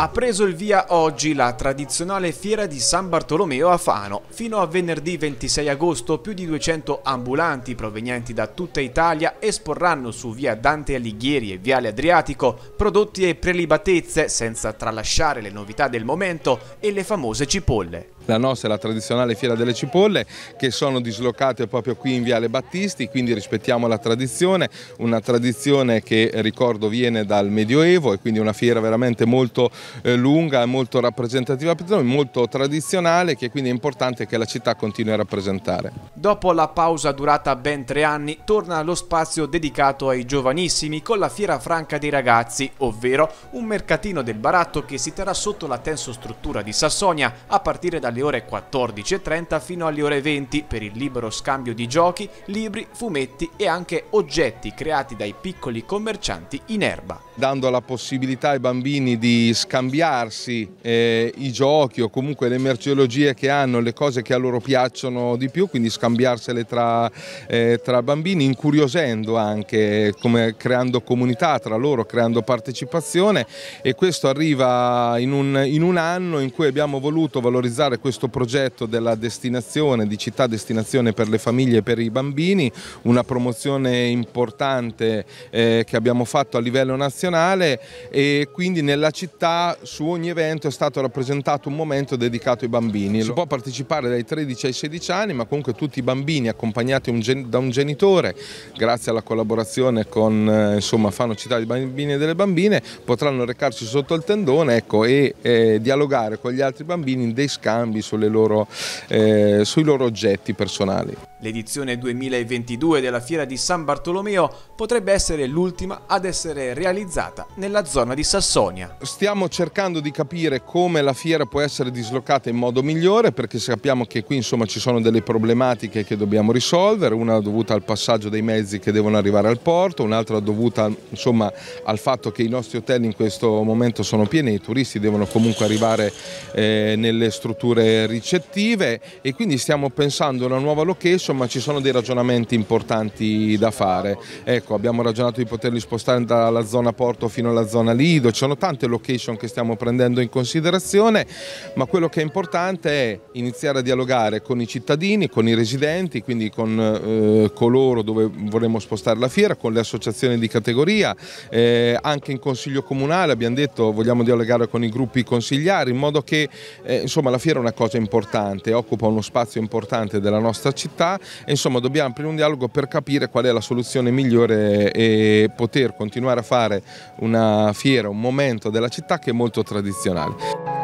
Ha preso il via oggi la tradizionale fiera di San Bartolomeo a Fano. Fino a venerdì 26 agosto più di 200 ambulanti provenienti da tutta Italia esporranno su via Dante Alighieri e Viale Adriatico prodotti e prelibatezze senza tralasciare le novità del momento e le famose cipolle la nostra è la tradizionale Fiera delle Cipolle che sono dislocate proprio qui in Viale Battisti, quindi rispettiamo la tradizione, una tradizione che ricordo viene dal Medioevo e quindi una fiera veramente molto eh, lunga e molto rappresentativa per noi, molto tradizionale che quindi è importante che la città continui a rappresentare. Dopo la pausa durata ben tre anni torna lo spazio dedicato ai giovanissimi con la Fiera Franca dei Ragazzi, ovvero un mercatino del baratto che si terrà sotto la tenso struttura di Sassonia a partire dalle dalle ore 14.30 fino alle ore 20 per il libero scambio di giochi, libri, fumetti e anche oggetti creati dai piccoli commercianti in erba. Dando la possibilità ai bambini di scambiarsi eh, i giochi o comunque le merceologie che hanno, le cose che a loro piacciono di più, quindi scambiarsele tra, eh, tra bambini, incuriosendo anche, come, creando comunità tra loro, creando partecipazione e questo arriva in un, in un anno in cui abbiamo voluto valorizzare questo questo progetto della destinazione, di città destinazione per le famiglie e per i bambini, una promozione importante eh, che abbiamo fatto a livello nazionale e quindi nella città su ogni evento è stato rappresentato un momento dedicato ai bambini. Si può partecipare dai 13 ai 16 anni ma comunque tutti i bambini accompagnati un da un genitore grazie alla collaborazione con eh, insomma, Fano Città dei Bambini e delle Bambine potranno recarsi sotto il tendone ecco, e eh, dialogare con gli altri bambini in dei scambi sulle loro, eh, sui loro oggetti personali. L'edizione 2022 della fiera di San Bartolomeo potrebbe essere l'ultima ad essere realizzata nella zona di Sassonia. Stiamo cercando di capire come la fiera può essere dislocata in modo migliore perché sappiamo che qui insomma, ci sono delle problematiche che dobbiamo risolvere, una dovuta al passaggio dei mezzi che devono arrivare al porto, un'altra dovuta insomma, al fatto che i nostri hotel in questo momento sono pieni, i turisti devono comunque arrivare eh, nelle strutture ricettive e quindi stiamo pensando a una nuova location insomma ci sono dei ragionamenti importanti da fare. Ecco, abbiamo ragionato di poterli spostare dalla zona Porto fino alla zona Lido, ci sono tante location che stiamo prendendo in considerazione, ma quello che è importante è iniziare a dialogare con i cittadini, con i residenti, quindi con eh, coloro dove vorremmo spostare la fiera, con le associazioni di categoria, eh, anche in consiglio comunale abbiamo detto vogliamo dialogare con i gruppi consigliari in modo che eh, insomma, la fiera è una cosa importante, occupa uno spazio importante della nostra città e insomma dobbiamo aprire un dialogo per capire qual è la soluzione migliore e poter continuare a fare una fiera, un momento della città che è molto tradizionale.